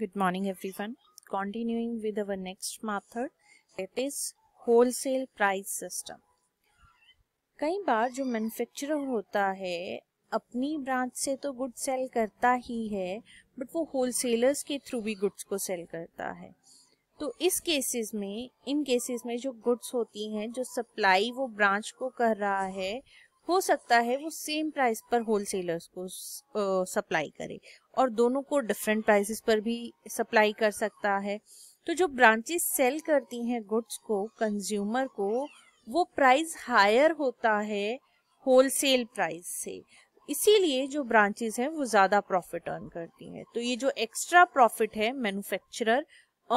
Good good morning everyone continuing with our next method it is wholesale price system कई बार जो manufacturer होता है अपनी ब्रांच से तो गुड सेल करता ही है बट वो होलसेलर्स के थ्रू भी गुड्स को सेल करता है तो इस केसेस में इन केसेस में जो गुड्स होती हैं जो सप्लाई वो ब्रांच को कर रहा है हो सकता है वो सेम प्राइस पर होलसेलर्स को सप्लाई करे और दोनों को डिफरेंट प्राइसेस पर भी सप्लाई कर सकता है तो जो ब्रांचेस सेल करती हैं गुड्स को कंज्यूमर को वो प्राइस हायर होता है होलसेल प्राइस से इसीलिए जो ब्रांचेस हैं वो ज़्यादा प्रॉफिट अर्न करती हैं तो ये जो एक्स्ट्रा प्रॉफिट है मैन्युफैक्चरर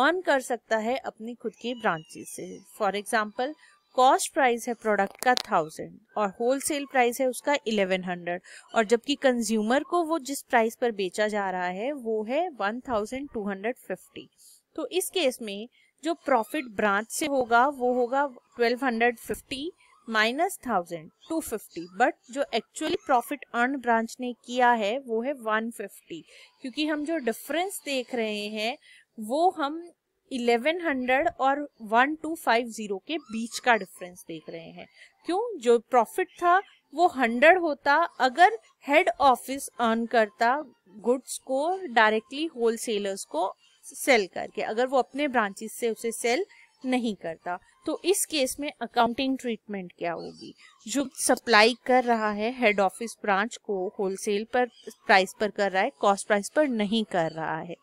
अर्न कर सकता है अपनी खुद की ब्रांचेस से फॉर एग्जाम्पल कॉस्ट प्राइस है प्रोडक्ट का थाउजेंड और होलसेल प्राइस है उसका इलेवन हंड्रेड और जबकि कंज्यूमर को वो जिस प्राइस पर बेचा जा रहा है वो है one thousand two hundred fifty तो इस केस में जो प्रॉफिट ब्रांच से होगा वो होगा twelve hundred fifty minus thousand two fifty but जो एक्चुअली प्रॉफिट अर्न ब्रांच ने किया है वो है वन फिफ्टी क्योंकि हम जो डिफरेंस देख रहे हैं वो हम 1100 और 1250 के बीच का डिफरेंस देख रहे हैं क्यों जो प्रॉफिट था वो 100 होता अगर हेड ऑफिस अर्न करता गुड्स को डायरेक्टली होलसेलर्स को सेल करके अगर वो अपने ब्रांचेस से उसे सेल नहीं करता तो इस केस में अकाउंटिंग ट्रीटमेंट क्या होगी जो सप्लाई कर रहा है हेड ऑफिस ब्रांच को होलसेल पर प्राइस पर कर रहा है कॉस्ट प्राइस पर नहीं कर रहा है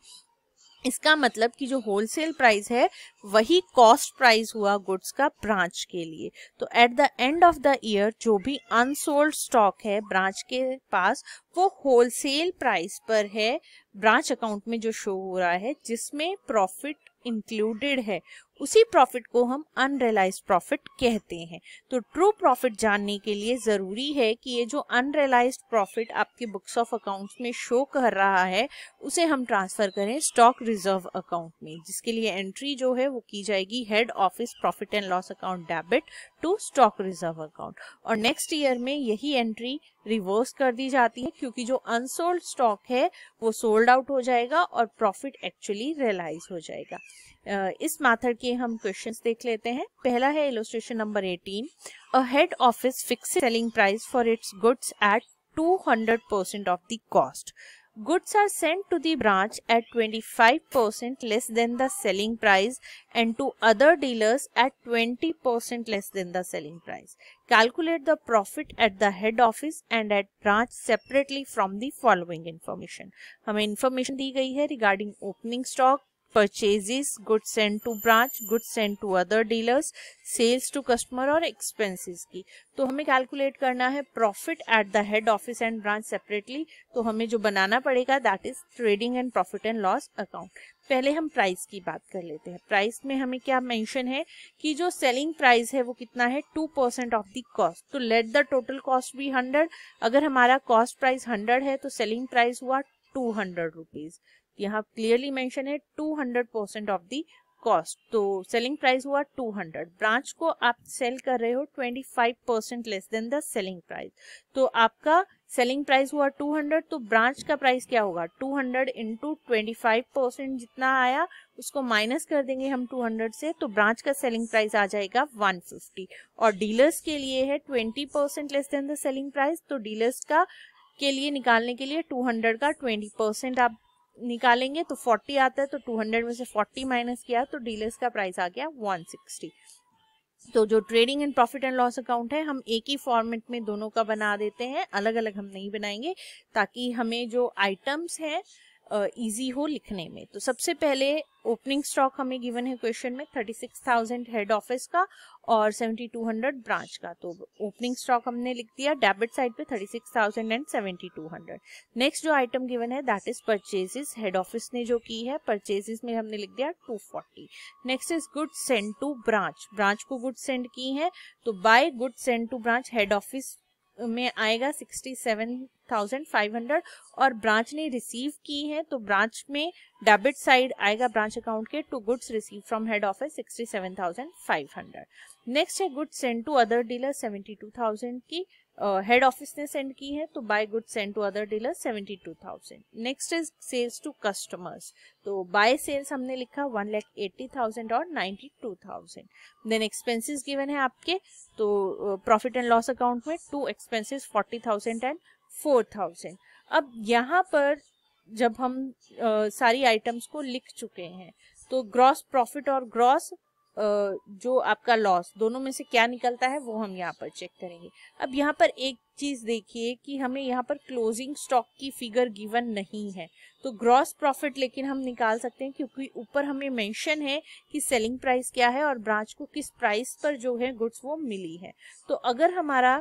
इसका मतलब कि जो होलसेल प्राइस है वही कॉस्ट प्राइस हुआ गुड्स का ब्रांच के लिए तो at the end of the year जो भी अनसोल्ड स्टॉक है ब्रांच के पास वो होलसेल प्राइस पर है ब्रांच अकाउंट में जो शो हो रहा है जिसमें प्रॉफिट इंक्लूडेड है उसी प्रॉफिट को हम अनरियलाइज प्रॉफिट कहते हैं तो ट्रू प्रॉफिट जानने के लिए ज़रूरी है कि ये जो अनरियलाइज प्रॉफिट आपके बुक्स ऑफ अकाउंट्स में शो कर रहा है उसे हम ट्रांसफ़र करें स्टॉक रिजर्व अकाउंट में जिसके लिए एंट्री जो है वो की जाएगी head office profit and loss account debit to stock reserve account और नेक्स्ट ईयर में यही एंट्री रिवर्स कर दी जाती है क्योंकि जो अनसोल्ड स्टॉक है वो सोल्ड आउट हो जाएगा और प्रॉफिट एक्चुअली रियलाइज हो जाएगा इस मेथड के हम क्वेश्चन देख लेते हैं पहला है illustration number eighteen a head office fix selling price for its goods at 200% of the cost goods are sent to the branch at 25% less than the selling price and to other dealers at 20% less than the selling price. Calculate the profit at the head office and at branch separately from the following information. हमें information di गई hai regarding opening stock, purchases goods sent to branch goods sent to other dealers sales to customer और expenses की तो हमें calculate करना है profit at the head office and branch separately तो हमें जो बनाना पड़ेगा that is trading and profit and loss account पहले हम प्राइस की बात कर लेते हैं प्राइस में हमें क्या मेंशन है कि जो सेलिंग प्राइस है वो कितना है two percent of the cost तो लेट द टोटल कॉस्ट भी हंड्रेड अगर हमारा कॉस्ट प्राइस हंड्रेड है तो सेलिंग प्राइस हुआ टू हंड्रेड रुपीज यहाँ क्लियरली मेंशन है 200 परसेंट ऑफ दी कॉस्ट तो सेलिंग प्राइस हुआ 200 ब्रांच को आप सेल कर रहे हो 25 percent less than the selling price तो आपका सेलिंग प्राइस हुआ 200 तो ब्रांच का प्राइस क्या होगा 200 हंड्रेड इंटू परसेंट जितना आया उसको माइनस कर देंगे हम 200 से तो ब्रांच का सेलिंग प्राइस आ जाएगा 150 और डीलर्स के लिए है 20 percent less than the selling price तो डीलर्स का के लिए निकालने के लिए 200 का 20 परसेंट आप निकालेंगे तो 40 आता है तो 200 में से 40 माइनस किया तो डीलर्स का प्राइस आ गया 160 तो जो trading and profit and loss account है हम एक ही फॉर्मेट में दोनों का बना देते हैं अलग अलग हम नहीं बनाएंगे ताकि हमें जो आइटम्स हैं इजी uh, हो लिखने में तो सबसे पहले ओपनिंग स्टॉक हमें गिवन है क्वेश्चन में 36,000 हेड ऑफिस का और 7,200 ब्रांच का तो ओपनिंग स्टॉक हमने लिख दिया डेबिट साइड पे 36,000 एंड 7,200 नेक्स्ट जो आइटम गिवन है that is purchases head office ने जो की है परचेजेस में हमने लिख दिया 240 next is good send to branch branch को गुड सेंड की है तो by good send to branch head office में आएगा sixty seven thousand five hundred और ब्रांच ने रिसीव की है तो ब्रांच में डेबिट साइड आएगा ब्रांच अकाउंट के to goods receive from head office sixty seven thousand five hundred next है goods send to other dealer seventy two thousand की हेड ऑफिस ने सेंड की है तो by good send to other dealer seventy two thousand next is sales to customers तो by sales हमने लिखा one lakh eighty thousand और ninety two thousand then expenses given है आपके तो प्रॉफिट एंड लॉस अकाउंट में to expenses forty thousand and four thousand अब यहाँ पर जब हम uh, सारी आइटम्स को लिख चुके हैं तो ग्रॉस प्रॉफिट और ग्रॉस जो आपका लॉस दोनों में से क्या निकलता है वो हम यहाँ पर चेक करेंगे अब यहाँ पर एक चीज देखिए कि हमें यहाँ पर क्लोजिंग स्टॉक की फिगर गिवन नहीं है तो ग्रॉस प्रॉफिट लेकिन हम निकाल सकते हैं क्योंकि ऊपर हमें मेंशन है कि सेलिंग प्राइस क्या है और ब्रांच को किस प्राइस पर जो है गुड्स वो मिली है तो अगर हमारा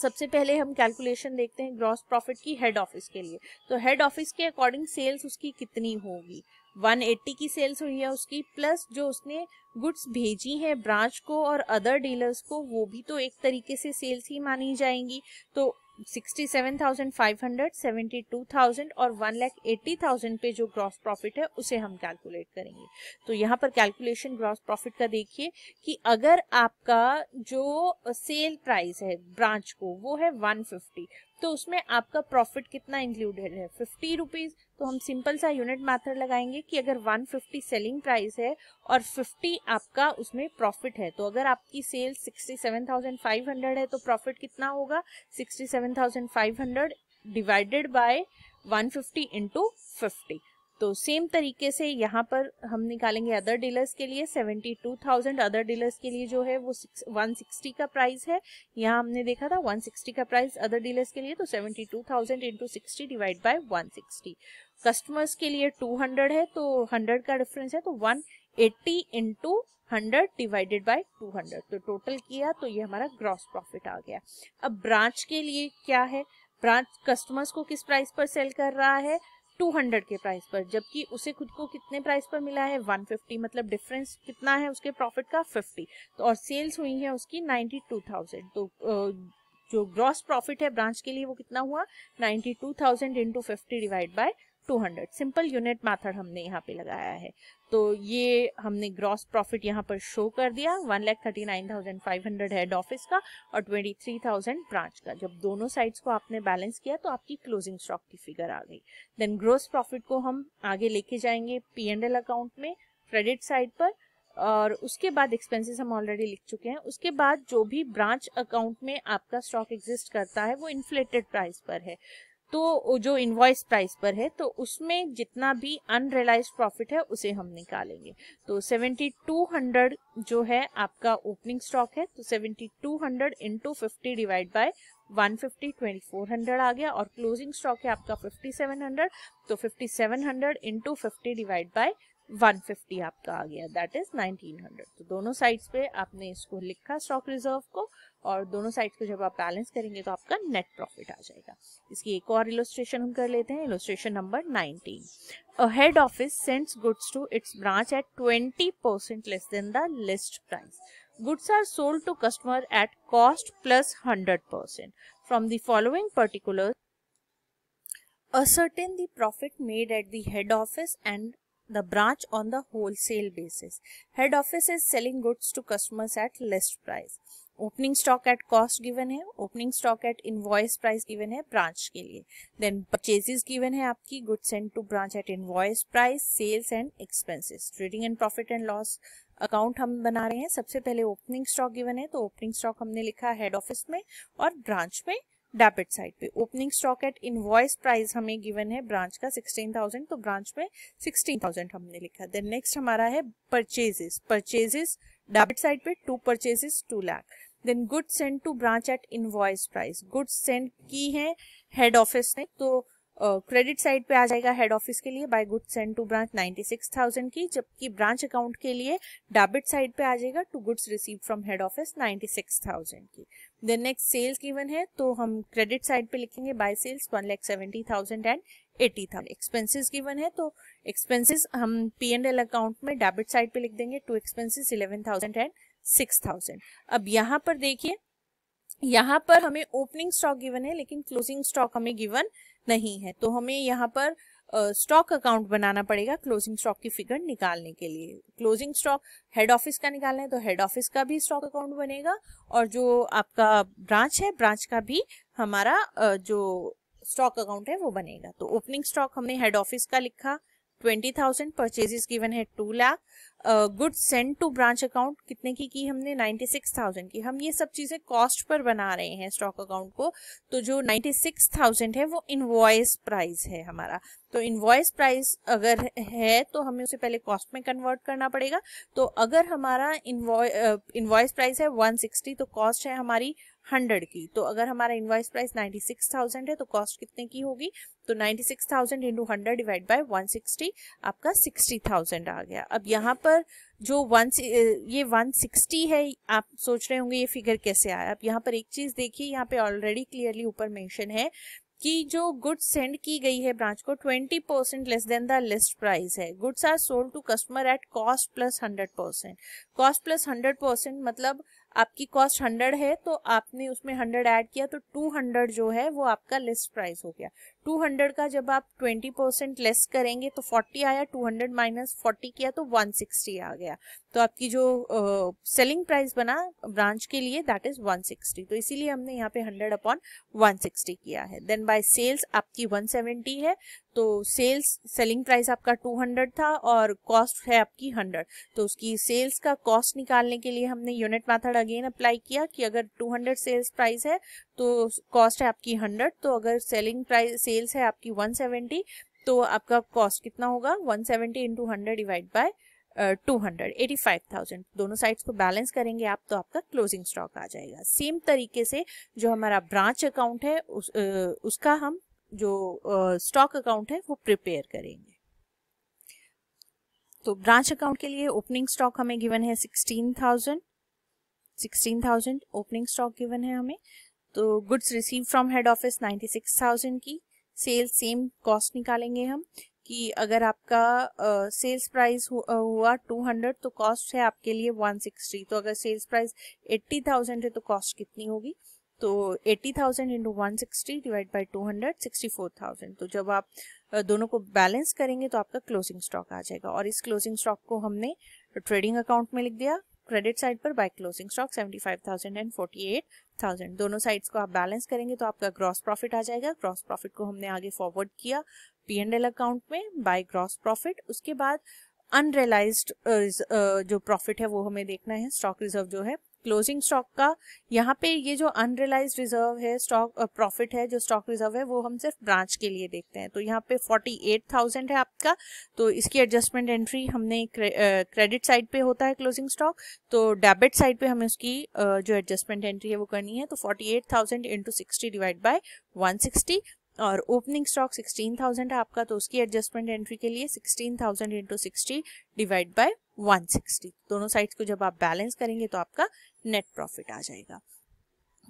सबसे पहले हम कैलकुलेशन देखते हैं ग्रॉस प्रॉफिट की हेड ऑफिस के लिए तो हेड ऑफिस के अकॉर्डिंग सेल्स उसकी कितनी होगी 180 की सेल्स हुई है उसकी प्लस जो उसने गुड्स भेजी हैं ब्रांच को और अदर डीलर्स को वो भी तो एक तरीके से सेल्स ही मानी जाएंगी तो 67,500, 72,000 और 1,80,000 पे जो ग्रॉस प्रॉफिट है उसे हम कैलकुलेट करेंगे तो यहाँ पर कैलकुलेशन ग्रॉस प्रॉफिट का देखिए कि अगर आपका जो सेल प्राइस है ब्रांच को वो है 150 तो उसमें आपका प्रॉफिट कितना इंक्लूडेड है फिफ्टी रुपीज़ तो हम सिंपल सा यूनिट मैथड लगाएंगे कि अगर 150 सेलिंग प्राइस है और 50 आपका उसमें प्रॉफिट है तो अगर आपकी सेल 67,500 है तो प्रॉफिट कितना होगा 67,500 divided by 150 fifty into fifty तो सेम तरीके से यहाँ पर हम निकालेंगे अदर डीलर्स के लिए seventy two thousand other dealers के लिए जो है वो वन सिक्सटी का प्राइस है यहाँ हमने देखा था वन सिक्सटी का प्राइस अदर डीलर्स के लिए तो seventy two thousand into sixty divide by one sixty customers के लिए टू हंड्रेड है तो हंड्रेड का डिफरेंस है तो one eighty into hundred divided by two hundred तो टोटल किया तो ये हमारा ग्रॉस प्रॉफिट आ गया अब ब्रांच के लिए क्या है ब्रांच कस्टमर्स को किस प्राइस पर सेल कर रहा है 200 के प्राइस पर जबकि उसे खुद को कितने प्राइस पर मिला है 150 मतलब डिफरेंस कितना है उसके प्रॉफिट का 50 तो और सेल्स हुई तो, है उसकी 92,000 तो जो ग्रॉस प्रॉफिट है ब्रांच के लिए वो कितना हुआ 92,000 two thousand into fifty divide by 200 simple unit method हमने यहाँ पे लगाया है तो ये हमने ग्रॉस प्रॉफिट यहाँ पर शो कर दिया one lakh thirty nine thousand five hundred head office का और ट्वेंटी थ्री थाउजेंड ब्रांच का जब दोनों साइड्स को आपने बैलेंस किया तो आपकी क्लोजिंग स्टॉक की फिगर आ गई देन ग्रॉस प्रॉफिट को हम आगे लेके जाएंगे पी एंड एल अकाउंट में क्रेडिट साइड पर और उसके बाद एक्सपेंसेस हम ऑलरेडी लिख चुके हैं उसके बाद जो भी ब्रांच अकाउंट में आपका स्टॉक एग्जिस्ट करता है वो इन्फ्लेटेड प्राइस पर है तो जो इन्वॉइस प्राइस पर है तो उसमें जितना भी अनरियलाइज प्रॉफिट है उसे हम निकालेंगे तो 7200 जो है आपका ओपनिंग स्टॉक है तो 7200 two hundred into fifty divide by one fifty twenty four hundred आ गया और क्लोजिंग स्टॉक है आपका 5700 तो 5700 seven hundred into fifty divide by 150 आपका आ गया दैट इज 1900 तो दोनों साइड्स पे आपने इसको लिखा स्टॉक रिजर्व को और दोनों साइड्स को जब आप बैलेंस करेंगे तो आपका नेट प्रॉफिट आ जाएगा इसकी एक और इलोस्ट्रेशन हम कर लेते हैं illustration number 19 head office sends goods to its branch at twenty percent less than the list price goods are sold to customer at cost plus 100% from the following particular ascertain the profit made at the head office and branch on the whole sale basis head office is selling goods to customers at list price. Opening stock at cost given है opening stock at invoice price given है branch के लिए then purchases given है आपकी good and to branch at invoice price sales and expenses trading and profit and loss account हम बना रहे हैं सबसे पहले ओपनिंग स्टॉक गिवन है तो ओपनिंग स्टॉक हमने लिखा हेड ऑफिस में और ब्रांच में डेबिट साइड पे opening stock at invoice price हमें गिवन है ब्रांच का 16,000 तो ब्रांच में 16,000 हमने लिखा देन नेक्स्ट हमारा है परचेजेस परचेजेस डेबिट साइड पे to purchases two lakh then goods send to branch at invoice price goods send की है हेड ऑफिस ने तो क्रेडिट uh, साइड पे आ जाएगा हेड ऑफिस के लिए by goods send to branch 96,000 की जबकि ब्रांच अकाउंट के लिए डेबिट साइड पे आ जाएगा to goods receive from head office 96,000 की देन नेक्स्ट सेल्स गिवन है तो हम क्रेडिट साइड पे लिखेंगे by sales one lakh seventy thousand and eighty thousand expenses given है तो एक्सपेंसिस हम पी एंड एल अकाउंट में डेबिट साइड पे लिख देंगे to expenses eleven thousand and six thousand अब यहाँ पर देखिए यहाँ पर हमें ओपनिंग स्टॉक गिवन है लेकिन क्लोजिंग स्टॉक हमें गिवन नहीं है तो हमें यहाँ पर स्टॉक uh, अकाउंट बनाना पड़ेगा क्लोजिंग स्टॉक की फिगर निकालने के लिए क्लोजिंग स्टॉक हेड ऑफिस का निकालना है तो हेड ऑफिस का भी स्टॉक अकाउंट बनेगा और जो आपका ब्रांच है ब्रांच का भी हमारा uh, जो स्टॉक अकाउंट है वो बनेगा तो ओपनिंग स्टॉक हमने हेड ऑफिस का लिखा ट्वेंटी थाउजेंड परचेजेस गिवन है two lakh good send to branch account कितने की की हमने नाइन्टी सिक्स थाउजेंड की हम ये सब चीज़ें कॉस्ट पर बना रहे हैं स्टॉक अकाउंट को तो जो नाइन्टी सिक्स थाउजेंड है वो इनवॉइस प्राइस है हमारा तो इनवॉइस प्राइस अगर है तो हमें उसे पहले कॉस्ट में कन्वर्ट करना पड़ेगा तो अगर हमारा इनवॉइस प्राइस है वन सिक्सटी तो कॉस्ट है हमारी हंड्रेड की तो अगर हमारा invoice price ninety six thousand है तो कॉस्ट कितने की होगी तो ninety six thousand into hundred divide by one sixty आपका सिक्सटी थाउजेंड आ गया अब यहाँ पर जो वन ये वन सिक्सटी है आप सोच रहे होंगे ये फिगर कैसे आया अब यहाँ पर एक चीज़ देखिए यहाँ पे ऑलरेडी क्लियरली ऊपर मैंशन है कि जो गुड्स सेंड की गई है ब्रांच को 20 percent less than the list price है goods are sold to customer at cost plus 100 percent cost plus 100 percent मतलब आपकी कॉस्ट हंड्रेड है तो आपने उसमें हंड्रेड ऐड किया तो टू हंड्रेड जो है वो आपका लिस्ट प्राइस हो गया टू हंड्रेड का जब आप ट्वेंटी परसेंट लेस करेंगे तो फोर्टी आया टू हंड्रेड माइनस फोर्टी किया तो वन सिक्सटी आ गया तो आपकी जो सेलिंग uh, प्राइस बना ब्रांच के लिए दैट इज वन सिक्सटी तो इसीलिए हमने यहाँ पे हंड्रेड अपॉन वन सिक्सटी किया है देन बाय सेल्स आपकी वन सेवेंटी है तो सेल्स सेलिंग प्राइस आपका 200 था और कॉस्ट है आपकी 100 तो उसकी सेल्स का कॉस्ट निकालने के लिए हमने यूनिट मेथड अगेन अप्लाई किया कि अगर 200 सेल्स प्राइस है तो कॉस्ट है आपकी 100 तो अगर सेलिंग प्राइस सेल्स है आपकी 170 तो आपका कॉस्ट कितना होगा 170 seventy into hundred divide by two hundred eighty five thousand दोनों साइड्स को बैलेंस करेंगे आप तो आपका क्लोजिंग स्टॉक आ जाएगा सेम तरीके से जो हमारा ब्रांच अकाउंट है उस, उसका हम जो स्टॉक अकाउंट है वो प्रिपेयर करेंगे तो ब्रांच अकाउंट के लिए ओपनिंग स्टॉक हमें गिवन है sixteen thousand sixteen thousand opening stock given है हमें तो goods receive from head office ninety six thousand की सेल सेम कॉस्ट निकालेंगे हम कि अगर आपका सेल्स uh, प्राइस हु, uh, हुआ टू हंड्रेड तो कॉस्ट है आपके लिए वन सिक्सटी तो अगर सेल्स प्राइस एट्टी थाउजेंड है तो कॉस्ट कितनी होगी तो 80,000 thousand into one sixty divide by two hundred sixty four thousand तो जब आप दोनों को बैलेंस करेंगे तो आपका क्लोजिंग स्टॉक आ जाएगा और इस क्लोजिंग स्टॉक को हमने ट्रेडिंग अकाउंट में लिख दिया क्रेडिट साइड पर by closing stock seventy five thousand and forty eight thousand दोनों साइड्स को आप बैलेंस करेंगे तो आपका ग्रॉस प्रॉफिट आ जाएगा ग्रॉस प्रॉफिट को हमने आगे फॉरवर्ड किया पी एंड एल अकाउंट में बाय ग्रॉस प्रॉफिट उसके बाद अनरियलाइज्ड जो प्रॉफिट है वो हमें देखना है स्टॉक रिजर्व जो है क्लोजिंग स्टॉक का यहाँ पे ये जो अनरियलाइज रिजर्व है स्टॉक प्रॉफिट है जो स्टॉक रिजर्व है वो हम सिर्फ ब्रांच के लिए देखते हैं तो यहाँ पे फोर्टी एट थाउजेंड है आपका तो इसकी एडजस्टमेंट एंट्री हमने क्रेडिट साइड पे होता है क्लोजिंग स्टॉक तो डेबिट साइड पे हमें उसकी जो एडजस्टमेंट एंट्री है वो करनी है तो forty eight thousand into sixty divide by one sixty और ओपनिंग स्टॉक 16,000 है आपका तो उसकी एडजस्टमेंट एंट्री के लिए 16,000 thousand into sixty divide one sixty दोनों साइड्स को जब आप बैलेंस करेंगे तो आपका नेट प्रॉफिट आ जाएगा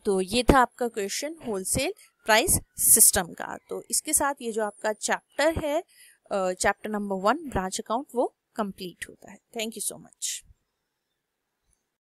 तो ये था आपका क्वेश्चन होलसेल प्राइस सिस्टम का तो इसके साथ ये जो आपका चैप्टर है chapter number one branch account वो कंप्लीट होता है थैंक यू सो मच